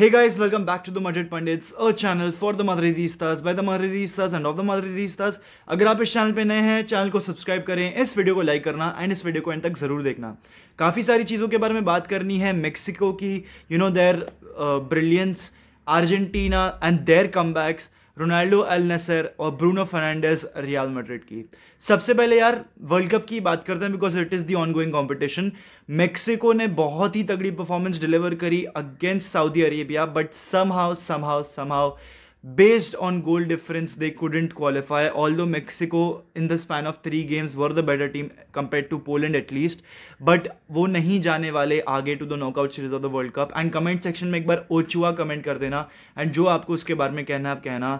Hey guys, welcome back to the Madrid Pundits, a uh, channel for the Madridistas, by the Madridistas and of the Madridistas. अगर आप इस channel पे नए हैं channel को subscribe करें इस वीडियो को लाइक करना एंड इस वीडियो को एंड तक ज़रूर देखना काफ़ी सारी चीज़ों के बारे में बात करनी है मेक्सिको की you know their brilliance Argentina and their comebacks Ronaldo Al Nassr और ब्रूनो फर्नांडेस रियाल मड्रिड की सबसे पहले यार वर्ल्ड कप की बात करते हैं because it is the going competition Mexico ने बहुत ही तगड़ी परफॉर्मेंस डिलीवर करी against Saudi Arabia but somehow somehow somehow based on goal difference they couldn't qualify although mexico in the span of three games were the better team compared to poland at least but वो नहीं जाने वाले आगे to the knockout series of the world cup and comment section में एक बार ओचुआ comment कर देना and जो आपको उसके बारे में कहना आप कहना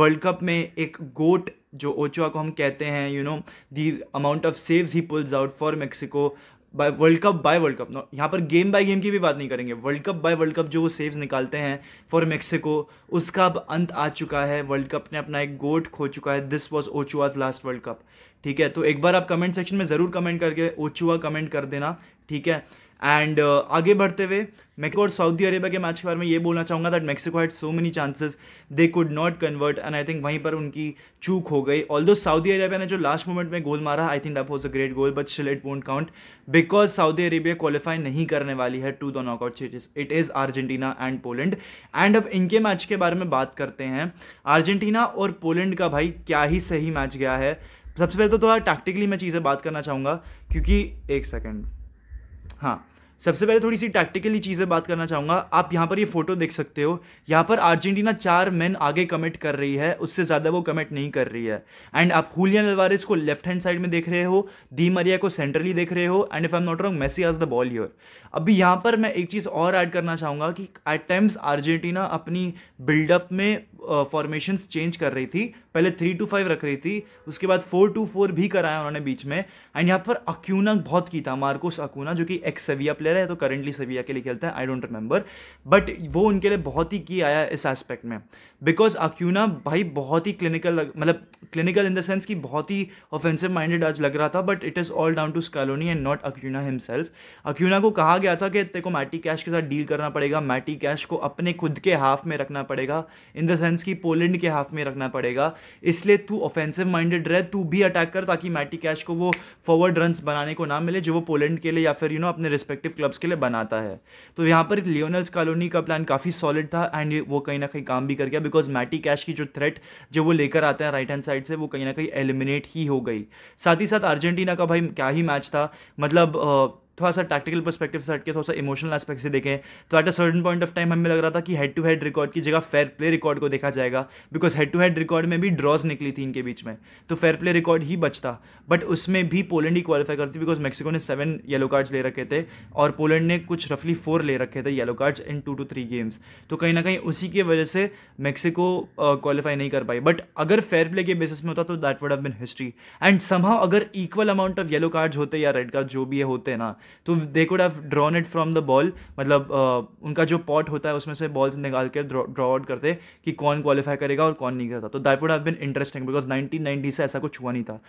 वर्ल्ड कप में एक गोट जो ओचुआ को हम कहते हैं you know the amount of saves he pulls out for Mexico by world cup by world cup यहाँ पर गेम बाय गेम की भी बात नहीं करेंगे world cup by world cup जो वो सेव्स निकालते हैं फॉर मेक्सिको उसका अब अंत आ चुका है वर्ल्ड कप ने अपना एक गोट खो चुका है this was Ochoa's last world cup ठीक है तो एक बार आप कमेंट सेक्शन में ज़रूर कमेंट करके ओचुआ कमेंट कर देना ठीक है एंड uh, आगे बढ़ते हुए मैं और सऊदी अरेबिया के मैच के बारे में ये बोलना चाहूँगा that Mexico had so many chances they could not convert and I think वहीं पर उनकी चूक हो गई ऑल दो सऊदी अरेबिया ने जो लास्ट मोमेंट में गोल मारा I think that was a great goal but still it won't count because Saudi Arabia qualify नहीं करने वाली है to the knockout stages it is Argentina and Poland and अब इनके मैच के बारे में बात करते हैं अर्जेंटीना और पोलैंड का भाई क्या ही सही मैच गया है सबसे पहले तो थोड़ा तो टैक्टिकली मैं चीज़ें बात करना चाहूँगा क्योंकि एक सेकेंड हाँ सबसे पहले थोड़ी सी टैक्टिकली चीज़ें बात करना चाहूँगा आप यहाँ पर ये फ़ोटो देख सकते हो यहाँ पर अर्जेंटीना चार मैन आगे कमिट कर रही है उससे ज़्यादा वो कमिट नहीं कर रही है एंड आप हुलियन अलवारिस को लेफ्ट हैंड साइड में देख रहे हो दी मरिया को सेंट्रली देख रहे हो and if I am not wrong Messi आज द बॉल योर अभी यहाँ पर मैं एक चीज़ और ऐड करना चाहूँगा कि एट टाइम्स अर्जेंटीना अपनी बिल्डअप में फॉर्मेशंस चेंज कर रही थी पहले थ्री टू फाइव रख रही थी उसके बाद फोर टू फोर भी कराया उन्होंने बीच में एंड यहाँ पर अक्यूना बहुत की था मार्कोस अकूना जो कि एक्स सेविया प्लेयर है तो करंटली सेविया के लिए खेलता है आई डोंट रिमेंबर बट वो उनके लिए बहुत ही की आया इस एस्पेक्ट में बिकॉज अक्यूना भाई बहुत ही क्लिनिकल मतलब क्लिनिकल इन द सेंस कि बहुत ही ऑफेंसिव माइंडेड आज लग रहा था but it is all down to Scaloni and not Acuña himself Acuña को कहा गया था कि तेरे को मैटी कैश के साथ डील करना पड़ेगा मैटी कैश को अपने खुद के हाफ में रखना पड़ेगा इन द सेंस कि पोलैंड के हाफ में रखना पड़ेगा इसलिए तू ऑफेंसिव माइंडेड रह तू भी अटैक कर ताकि मैटी कैश को वो फॉरवर्ड रन बनाने को ना मिले जो वो पोलैंड के लिए या फिर यू you नो know, अपने रिस्पेक्टिव क्लब्स के लिए बनाता है तो यहाँ पर लियोनल्स कॉलोनी का प्लान काफ़ी सॉलिड था एंड वो कहीं ना कहीं काम भी कर गया बिकॉज मैटी कैश की जो थ्रेट जो वो लेकर आते हैं राइट हैंड साइड से वो कहीं ना कहीं एलिमिनेट ही हो गई साथ ही साथ अर्जेंटीना का भाई क्या ही मैच था मतलब थोड़ा सा टैक्टिकल परस्पेक्टिव से हट के थोड़ा सा इमोशनल एस्पेक्ट से देखें तो at a certain point of time हमें लग रहा था कि हेड टू हेड रिकॉर्ड की जगह फेयर प्ले रिकॉर्ड को देखा जाएगा because head to head record में भी ड्रॉज निकली थी इनके बीच में तो फेयर प्ले रिकॉर्ड ही बचता बट उसमें भी पोलैंड ही क्वालिफाई करती बिकॉज मैक्सिको ने सेवन येलो कार्ड्स ले रखे थे और पोलैंड ने कुछ रफली फोर ले रखे थे yellow cards in two to three games तो कहीं ना कहीं उसी की वजह से मैक्सिको क्वालिफाई नहीं कर पाई बट अगर फेयर प्ले के बेसिस में होता तो that would have been history and somehow अगर equal amount of yellow cards होते या रेड कार्ड जो भी होते ना तो they could have drawn it from the ball मतलब uh, उनका जो पॉट होता है उसमें से बॉल्स निकाल के ड्रॉ आउट करते कि कौन क्वालिफाई करेगा और कौन नहीं करता तो that would have been interesting because nineteen ninety से ऐसा कुछ हुआ नहीं था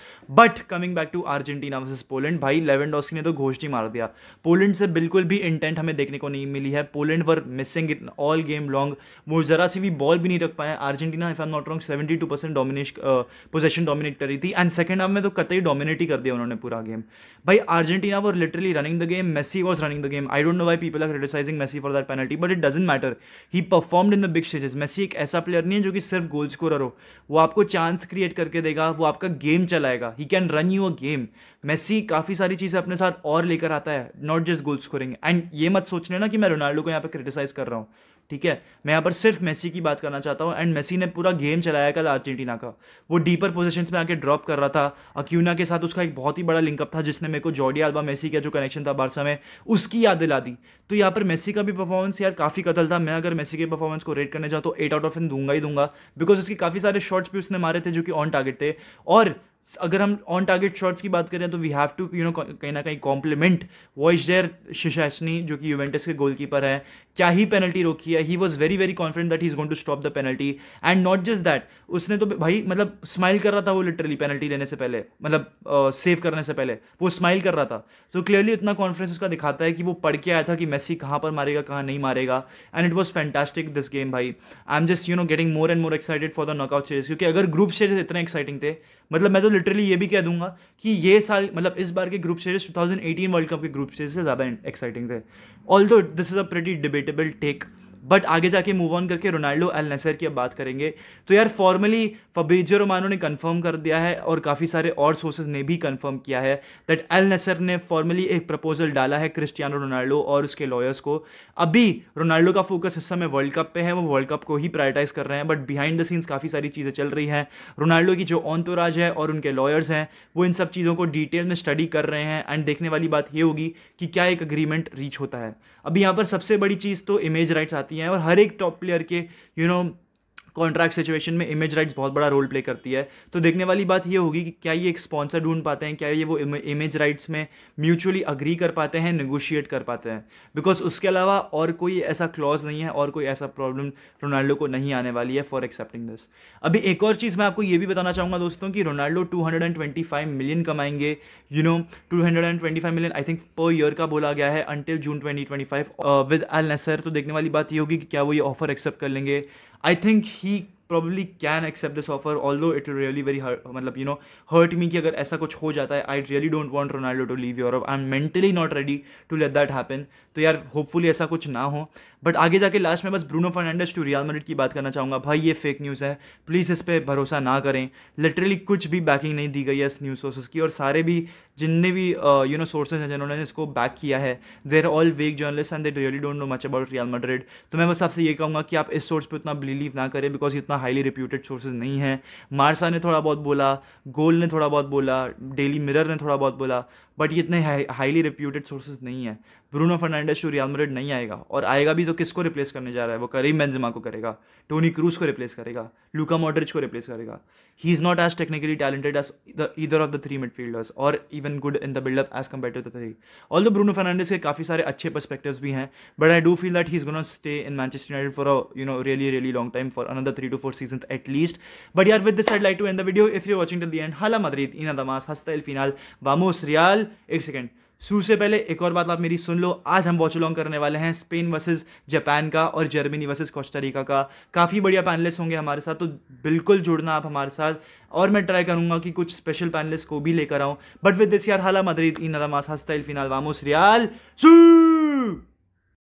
but coming back to Argentina versus Poland भाई लेवेंडोस्की ने तो घोष्टी मार दिया पोलैंड से बिल्कुल भी इंटेंट हमें देखने को नहीं मिली है Poland were missing in all game long वो ज़रा सी भी बॉल भी नहीं रख पाए Argentina if I am not wrong seventy two percent domination possession dominate करी थी एंड सेकेंड हाफ में तो कतई डोमिनेट ही कर दिया उन्होंने पूरा गेम भाई अर्जेंटीना वो literally running running the game. Messi was running the game. I don't know why people are criticizing Messi for that penalty, but it doesn't matter. He performed in the big stages. Messi एक ऐसा player नहीं है जो कि सिर्फ goal scorer हो वो आपको चांस क्रिएट करके देगा वो आपका गेम चलाएगा ही can run you a game Messi काफ़ी सारी चीज़ें अपने साथ और लेकर आता है not just goal scoring and ये मत सोच लेना कि मैं रोनाल्डो को यहाँ पे क्रिटिसाइज कर रहा हूँ ठीक है मैं यहाँ पर सिर्फ मेसी की बात करना चाहता हूँ एंड मेसी ने पूरा गेम चलाया कल अर्जेंटीना का वो डीपर पोजिशन में आके ड्रॉप कर रहा था अक्यूना के साथ उसका एक बहुत ही बड़ा लिंकअप था जिसने मेरे को जॉडी अल्बा मेसी का जो कनेक्शन था बारसा में उसकी याद दिला दी तो यहाँ पर मेसी का भी परफॉर्मेंस यार काफ़ी कतल था मैं अगर मेसी के परफॉर्मेंस को रेट करने जाऊँ तो एट आउट ऑफ टेन दूंगा ही दूंगा बिकॉज उसके काफ़ी सारे शॉट्स भी उसने मारे थे जो कि ऑन टारगेट थे और अगर हम ऑन टारगेट शॉट्स की बात करें तो we have to you know कहीं ना कहीं कॉम्प्लीमेंट वॉइस डेयर शिशाशनी जो कि यूवेंटस के गोलकीपर है क्या ही पेनल्टी रोकी है he was very very confident that he is going to stop the penalty and not just that उसने तो भाई मतलब स्माइल कर रहा था वो लिटरली पेनल्टी लेने से पहले मतलब सेव uh, करने से पहले वो स्माइल कर रहा था तो so, क्लियरली उतना कॉन्फिडेंस उसका दिखाता है कि वो पढ़ के आया था कि मेसी कहाँ पर मारेगा कहाँ नहीं मारेगा and it was fantastic this game भाई I am just you know getting more and more excited for the knockout series क्योंकि अगर ग्रुप स्टेजेस इतने एक्साइटिंग थे मतलब मैं तो लिटरली ये भी कह दूंगा कि ये साल मतलब इस बार के group stages eighteen World Cup के ग्रुप स्टेज से ज़्यादा एक्साइटिंग थे all this is a pretty debate debatable take but आगे जाके मूव ऑन करके रोनाल्डो एल नसर की अब बात करेंगे तो यार फॉर्मली फब्रीजो रोमानो ने कंफर्म कर दिया है और काफ़ी सारे और सोर्सेज ने भी कंफर्म किया है दैट एल नसर ने फॉर्मली एक प्रपोजल डाला है क्रिस्टियानो रोनाल्डो और उसके लॉयर्स को अभी रोनाल्डो का फोकस इस समय वर्ल्ड कप पे है वो वर्ल्ड कप को ही प्रायोरिटाइज कर रहे हैं बट बिहाइंड द सीन्स काफ़ी सारी चीज़ें चल रही हैं रोनाल्डो की जो ऑन तोराज है और उनके लॉयर्स हैं वो इन सब चीज़ों को डिटेल में स्टडी कर रहे हैं एंड देखने वाली बात ये होगी कि क्या एक अग्रीमेंट रीच होता है अभी यहाँ पर सबसे बड़ी चीज़ तो इमेज राइट्स आती हैं और हर एक टॉप प्लेयर के you you know know, contract situation में इमेज राइट्स बहुत बड़ा रोल प्ले करती है तो देखने वाली बात ये होगी कि क्या ये एक स्पॉन्सर ढूंढ पाते हैं क्या ये वो इमेज राइट्स में म्यूचुअली अग्री कर पाते हैं नेगोशिएट कर पाते हैं बिकॉज उसके अलावा और कोई ऐसा क्लॉज नहीं है और कोई ऐसा प्रॉब्लम रोनाल्डो को नहीं आने वाली है फॉर एक्सेप्टिंग दिस अभी एक और चीज़ मैं आपको ये भी बताना चाहूँगा दोस्तों कि रोनाल्डो टू मिलियन कमाएंगे you know two million I think per year का बोला गया है until June five with Al Nassr तो देखने वाली बात ये होगी कि क्या वो ये ऑफर एक्सेप्ट कर लेंगे I think he probably can accept this offer although it really very मतलब यू नो हर्ट मी कि अगर ऐसा कुछ हो जाता है I really don't want Ronaldo to leave Europe I am mentally not ready to let that happen तो यार होपफुली ऐसा कुछ ना हो बट आगे जाके लास्ट में बस Bruno Fernandes to Real Madrid की बात करना चाहूँगा भाई ये फेक न्यूज़ है प्लीज़ इस पर भरोसा ना करें लिटरली कुछ भी बैकिंग नहीं दी गई है इस न्यूज़ सोर्सेज की और सारे भी जितने भी यू नो सोर्सेज हैं जिन्होंने इसको बैक किया है they are all weak journalist and they really don't know much about Real Madrid तो मैं बस आपसे ये कहूँगा कि आप इस सोर्स पर उतना बिलीव ना करें बिकॉज इतना हाईली रिप्यूटेड सोर्सेज नहीं है मार्सा ने थोड़ा बहुत बोला गोल ने थोड़ा बहुत बोला डेली मिरर ने थोड़ा बहुत बोला बट ये इतने हाईली रिप्यूटेड सोर्सेज नहीं है Bruno Fernandes to Real Madrid नहीं आएगा और आएगा भी तो किसको रिप्लेस करने जा रहा है वो करीम बेंजमा को करेगा टोनी क्रूज को रिप्लेस करेगा लूका मॉडरिच को रिप्लेस करेगा he is not as technically talented as the either of the three midfielders और even good in the buildup as compare to the three although Bruno Fernandes के काफ़ी सारे अच्छे परस्पेक्टिव भी हैं but I do feel that he is gonna stay in Manchester United for a you know really really long time for another three to four season at least but यार with this like to end the video if you watching to the end Hala Madrid इन दमास हस्ता phenol vamos riyal एक second शुरू से पहले एक और बात आप मेरी सुन लो आज हम वॉच लॉन्ग करने वाले हैं स्पेन वर्सेस जापान का और जर्मनी वर्सेस कोस्टारिका का काफ़ी बढ़िया पैनलिस्ट होंगे हमारे साथ तो बिल्कुल जुड़ना आप हमारे साथ और मैं ट्राई करूंगा कि कुछ स्पेशल पैनलिस्ट को भी लेकर आऊं बट विद दिस यार हाला मदरीद इन नदमास हस्ता फिनाल वामोस रियाल सू